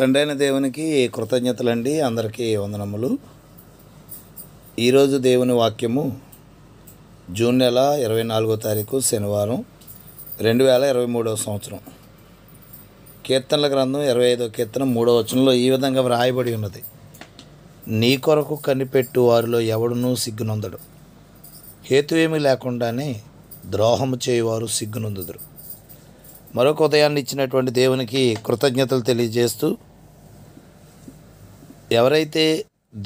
తండ్రైన దేవునికి కృతజ్ఞతలండి అందరికీ వందనములు ఈరోజు దేవుని వాక్యము జూన్ నెల ఇరవై నాలుగో తారీఖు శనివారం రెండు వేల ఇరవై మూడవ సంవత్సరం కీర్తనల గ్రంథం ఇరవై ఐదో కీర్తనం మూడవ వచనంలో ఈ విధంగా వ్రాయబడి ఉన్నది నీ కొరకు కనిపెట్టు వారిలో ఎవడునూ సిగ్గునొందడు ఏమి లేకుండానే ద్రోహము చేయువారు సిగ్గునందుదురు మరొక ఉదయాన్ని ఇచ్చినటువంటి దేవునికి కృతజ్ఞతలు తెలియజేస్తూ ఎవరైతే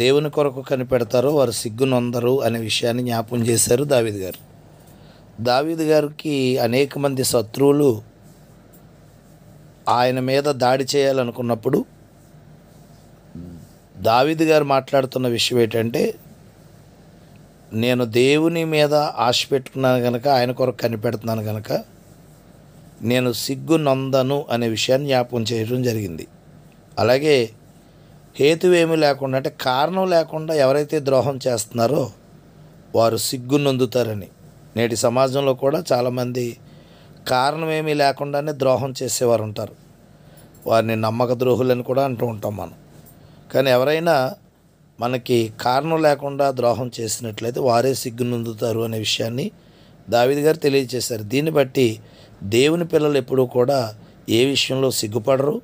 దేవుని కొరకు కనిపెడతారో వారు సిగ్గునొందరు అనే విషయాన్ని జ్ఞాపం చేశారు దావిద్ గారు దావిద్ గారికి అనేక మంది శత్రువులు ఆయన మీద దాడి చేయాలనుకున్నప్పుడు దావిద్ గారు మాట్లాడుతున్న విషయం ఏంటంటే నేను దేవుని మీద ఆశ పెట్టుకున్నాను కనుక ఆయన కొరకు కనిపెడుతున్నాను కనుక నేను సిగ్గు నొందను అనే విషయాన్ని జ్ఞాపకం చేయడం జరిగింది అలాగే హేతువేమీ లేకుండా అంటే కారణం లేకుండా ఎవరైతే ద్రోహం చేస్తున్నారో వారు సిగ్గు నొందుతారని నేటి సమాజంలో కూడా చాలామంది కారణమేమీ లేకుండానే ద్రోహం చేసేవారు ఉంటారు వారిని నమ్మక ద్రోహులని కూడా అంటూ ఉంటాం మనం కానీ ఎవరైనా మనకి కారణం లేకుండా ద్రోహం చేసినట్లయితే వారే సిగ్గు నొందుతారు అనే విషయాన్ని దావిద్ గారు తెలియజేశారు దీన్ని బట్టి దేవుని పిల్లలు ఎప్పుడూ కూడా ఏ విషయంలో సిగ్గుపడరు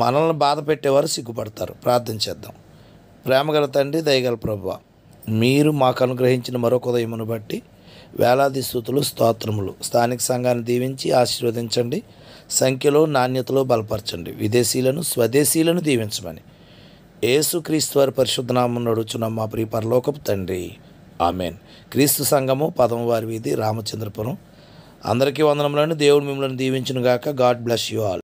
మనల్ని బాధ పెట్టేవారు సిగ్గుపడతారు ప్రార్థన చేద్దాం ప్రేమగల తండ్రి దయగల ప్రభు మీరు మాకు అనుగ్రహించిన మరొక ఉదయమును బట్టి వేలాది స్థుతులు స్తోత్రములు స్థానిక సంఘాన్ని దీవించి ఆశీర్వదించండి సంఖ్యలో నాణ్యతలో బలపరచండి విదేశీలను స్వదేశీలను దీవించమని ఏసుక్రీస్తు వారి పరిశుద్ధనామం నడుచున్న మా ప్రియ పరలోకపు తండ్రి ఆమెన్ క్రీస్తు సంఘము పదమవారి వీధి రామచంద్రపురం అందరికీ వందనములను దేవుడు మిమ్మల్ని దీవించినగాక గాడ్ బ్లెస్ యు ఆల్